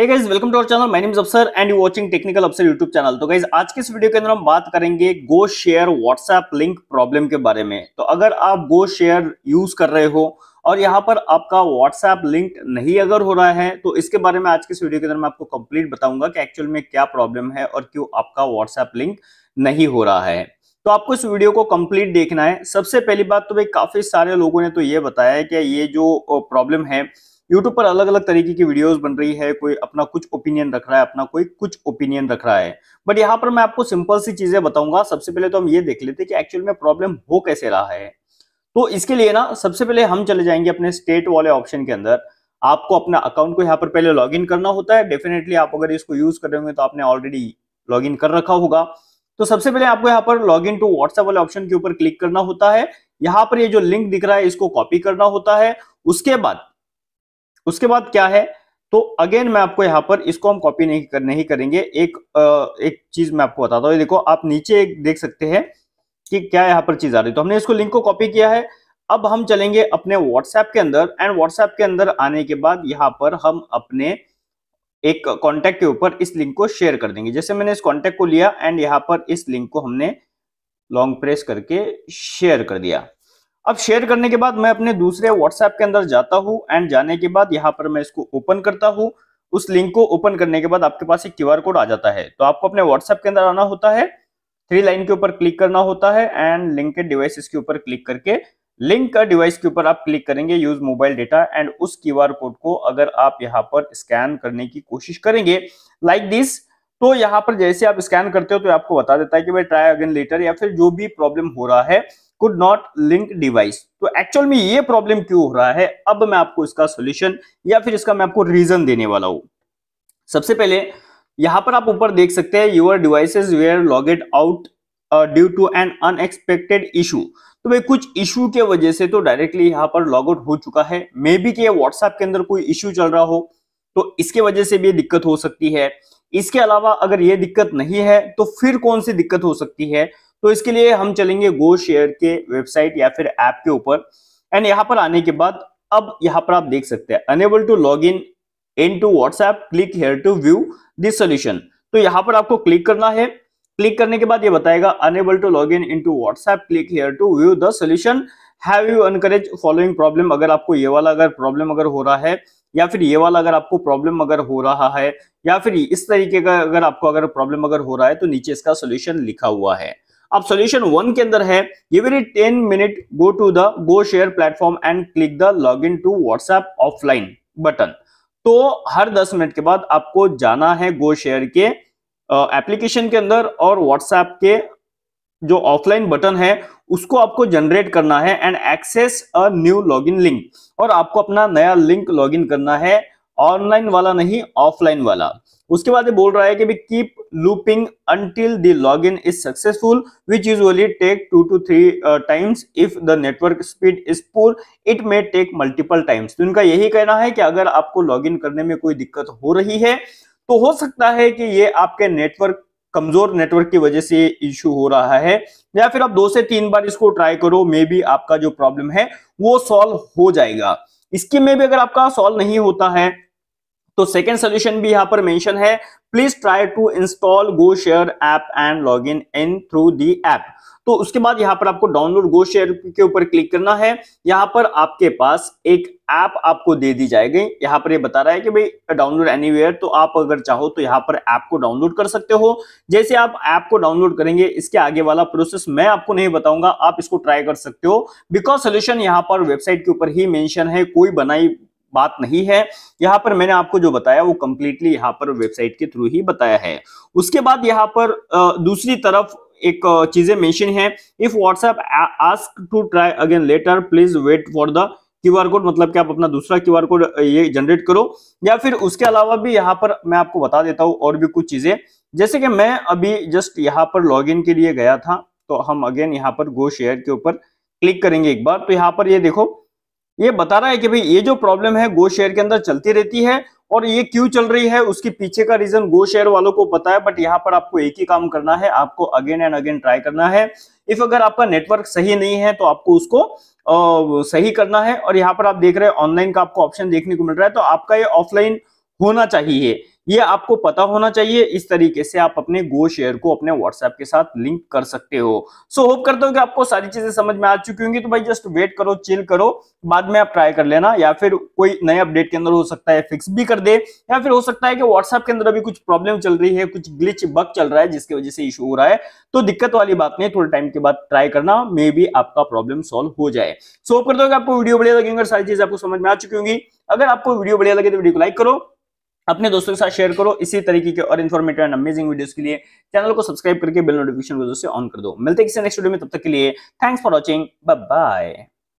hey guys welcome to our channel my name is Afsar and you watching technical Afsar YouTube channel तो guys आज के इस video के अंदर हम बात करेंगे go share WhatsApp link problem के बारे में तो अगर आप गो शेयर यूज कर रहे हो और यहाँ पर आपका व्हाट्सएप लिंक नहीं अगर हो रहा है तो इसके बारे में आज के इस वीडियो के अंदर मैं आपको कंप्लीट बताऊंगा कि एक्चुअल में क्या प्रॉब्लम है और क्यों आपका व्हाट्सएप लिंक नहीं हो रहा है तो आपको इस वीडियो को कंप्लीट देखना है सबसे पहली बात तो भाई काफी सारे लोगों ने तो ये बताया है कि ये जो प्रॉब्लम है यूट्यूब पर अलग अलग तरीके की वीडियोस बन रही है कोई अपना कुछ ओपिनियन रख रहा है अपना कोई कुछ ओपिनियन रख रहा है बट यहाँ पर मैं आपको सिंपल सी चीजें बताऊंगा सबसे पहले तो हम ये देख लेते कि एक्चुअल में प्रॉब्लम हो कैसे रहा है तो इसके लिए ना सबसे पहले हम चले जाएंगे अपने स्टेट वाले ऑप्शन के अंदर आपको अपना अकाउंट को यहाँ पर पहले लॉग करना होता है डेफिनेटली आप अगर इसको यूज कर रहे होंगे तो आपने ऑलरेडी लॉग कर रखा होगा तो सबसे पहले आपको यहाँ पर लॉग इन टू व्हाट्सएप वाले ऑप्शन के ऊपर क्लिक करना होता है यहाँ पर ये यह जो लिंक दिख रहा है इसको कॉपी करना होता है उसके बाद उसके बाद क्या है तो अगेन मैं आपको यहाँ पर इसको हम कॉपी नहीं कर नहीं करेंगे एक आ, एक चीज मैं आपको बताता हूँ देखो आप नीचे एक देख सकते हैं कि क्या यहाँ पर चीज आ रही तो हमने इसको लिंक को कॉपी किया है अब हम चलेंगे अपने व्हाट्सएप के अंदर एंड व्हाट्सएप के अंदर आने के बाद यहाँ पर हम अपने एक कॉन्टैक्ट के ऊपर इस लिंक को शेयर कर देंगे जैसे मैंने इस कॉन्टेक्ट को लिया एंड यहाँ पर इस लिंक को हमने लॉन्ग प्रेस करके शेयर कर दिया अब शेयर करने के बाद मैं अपने दूसरे व्हाट्सएप के अंदर जाता हूँ एंड जाने के बाद यहाँ पर मैं इसको ओपन करता हूँ उस लिंक को ओपन करने के बाद आपके पास एक क्यू कोड आ जाता है तो आपको अपने व्हाट्सएप के अंदर आना होता है थ्री लाइन के ऊपर क्लिक करना होता है एंड लिंक डिवाइसेस के ऊपर क्लिक करके लिंक का डिवाइस के ऊपर आप क्लिक करेंगे यूज मोबाइल डेटा एंड उस क्यूआर कोड को अगर आप यहाँ पर स्कैन करने की कोशिश करेंगे लाइक like दिस तो यहाँ पर जैसे आप स्कैन करते हो तो आपको बता देता है कि भाई ट्राई अगेन लेटर या फिर जो भी प्रॉब्लम हो रहा है कुड नॉट लिंक डिवाइस तो एक्चुअल में ये प्रॉब्लम क्यों हो रहा है अब मैं आपको इसका सोल्यूशन या फिर इसका मैं आपको रीजन देने वाला हूं सबसे पहले यहां पर आप ऊपर देख सकते हैं your devices were log logged out due to an unexpected issue तो भाई कुछ इशू के वजह से तो डायरेक्टली यहाँ पर लॉग आउट हो चुका है मे बी कि व्हाट्सएप के अंदर कोई इशू चल रहा हो तो इसके वजह से भी दिक्कत हो सकती है इसके अलावा अगर ये दिक्कत नहीं है तो फिर कौन सी दिक्कत हो सकती है तो इसके लिए हम चलेंगे गो शेयर के वेबसाइट या फिर ऐप के ऊपर एंड यहाँ पर आने के बाद अब यहाँ पर आप देख सकते हैं unable to log in in to WhatsApp click here to view this solution तो यहाँ पर आपको क्लिक करना है क्लिक करने के बाद ये बताएगा unable to log in in to WhatsApp click here to view the solution have you encountered following problem अगर आपको ये वाला अगर प्रॉब्लम अगर हो रहा है या फिर ये वाला अगर आपको प्रॉब्लम अगर हो रहा है या फिर इस तरीके का अगर आपको अगर प्रॉब्लम अगर हो रहा है तो नीचे इसका सोल्यूशन लिखा हुआ है अब सोल्यूशन वन के अंदर है every ten minute go to the go share platform and click the log in to WhatsApp offline button तो हर दस मिनट के बाद आपको जाना है गो शेयर के एप्लीकेशन के अंदर और व्हाट्सएप के जो ऑफलाइन बटन है उसको आपको जनरेट करना है and access a new login link और आपको अपना नया लिंक लॉगिन करना है ऑनलाइन वाला नहीं ऑफलाइन वाला उसके बाद ये बोल रहा है कि भी keep looping until the log in is successful which usually take two to three times if the network speed is poor it may take multiple times तो इनका यही कहना है कि अगर आपको लॉग इन करने में कोई दिक्कत हो रही है तो हो सकता है कि ये आपके नेटवर्क कमजोर नेटवर्क की वजह से इश्यू हो रहा है या फिर आप दो से तीन बार इसको ट्राई करो मे बी आपका जो प्रॉब्लम है वो सॉल्व हो जाएगा इसके में भी अगर आपका सॉल्व नहीं होता है तो सेकेंड सोल्यूशन भी यहाँ पर मेंशन है please try to install go share app and log in in through the app तो उसके बाद यहाँ पर आपको डाउनलोड गो शेयर के ऊपर क्लिक करना है यहाँ पर आपके पास एक ऐप आपको दे दी जाएगी यहाँ पर ये यह बता रहा है कि भाई डाउनलोड एनीवेयर तो आप अगर चाहो तो यहाँ पर ऐप को डाउनलोड कर सकते हो जैसे आप ऐप को डाउनलोड करेंगे इसके आगे वाला प्रोसेस मैं आपको नहीं बताऊंगा आप इसको ट्राई कर सकते हो बिकॉज सोल्यूशन यहाँ पर वेबसाइट के ऊपर ही मैंशन है कोई बनाई बात नहीं है यहाँ पर मैंने आपको जो बताया वो कंप्लीटली यहाँ पर वेबसाइट के थ्रू ही बताया है उसके बाद यहाँ पर दूसरी तरफ एक चीजें मेंशन है if WhatsApp ask to try again later please wait for the QR code मतलब कि आप अपना दूसरा क्यूआर कोड ये जनरेट करो या फिर उसके अलावा भी यहाँ पर मैं आपको बता देता हूँ और भी कुछ चीजें जैसे कि मैं अभी जस्ट यहाँ पर लॉगिन के लिए गया था तो हम अगेन यहाँ पर गो शेयर के ऊपर क्लिक करेंगे एक बार तो यहाँ पर ये देखो ये बता रहा है कि भाई ये जो प्रॉब्लम है गो शेयर के अंदर चलती रहती है और ये क्यों चल रही है उसके पीछे का रीजन गो शेयर वालों को पता है बट यहाँ पर आपको एक ही काम करना है आपको अगेन एंड अगेन ट्राई करना है इफ अगर आपका नेटवर्क सही नहीं है तो आपको उसको आ, सही करना है और यहाँ पर आप देख रहे हैं ऑनलाइन का आपको ऑप्शन देखने को मिल रहा है तो आपका ये ऑफलाइन होना चाहिए ये आपको पता होना चाहिए इस तरीके से आप अपने गो शेयर को अपने व्हाट्सएप के साथ लिंक कर सकते हो सो होप करता हूँ कि आपको सारी चीजें समझ में आ चुकी होंगी तो भाई जस्ट वेट करो चिल करो बाद में आप ट्राई कर लेना या फिर कोई नए अपडेट के अंदर हो सकता है फिक्स भी कर दे या फिर हो सकता है कि व्हाट्सएप के अंदर अभी कुछ प्रॉब्लम चल रही है कुछ ग्लिच बग चल रहा है जिसकी वजह से इशू हो रहा है तो दिक्कत वाली बात नहीं थोड़े टाइम के बाद ट्राई करना मे बी आपका प्रॉब्लम सॉल्व हो जाए सो होप करता हूँ आपको वीडियो बढ़िया लगेंगे सारी चीजें आपको समझ में आ चुकी होंगी अगर आपको वीडियो बढ़िया लगे तो वीडियो को लाइक करो अपने दोस्तों के साथ शेयर करो इसी तरीके के और इन्फॉर्मेटिव एंड अमेजिंग वीडियोस के लिए चैनल को सब्सक्राइब करके बेल नोटिफिकेशन को दोस्तों ऑन कर दो मिलते हैं किसी नेक्स्ट वीडियो में तब तक के लिए थैंक्स फॉर वॉचिंग बाय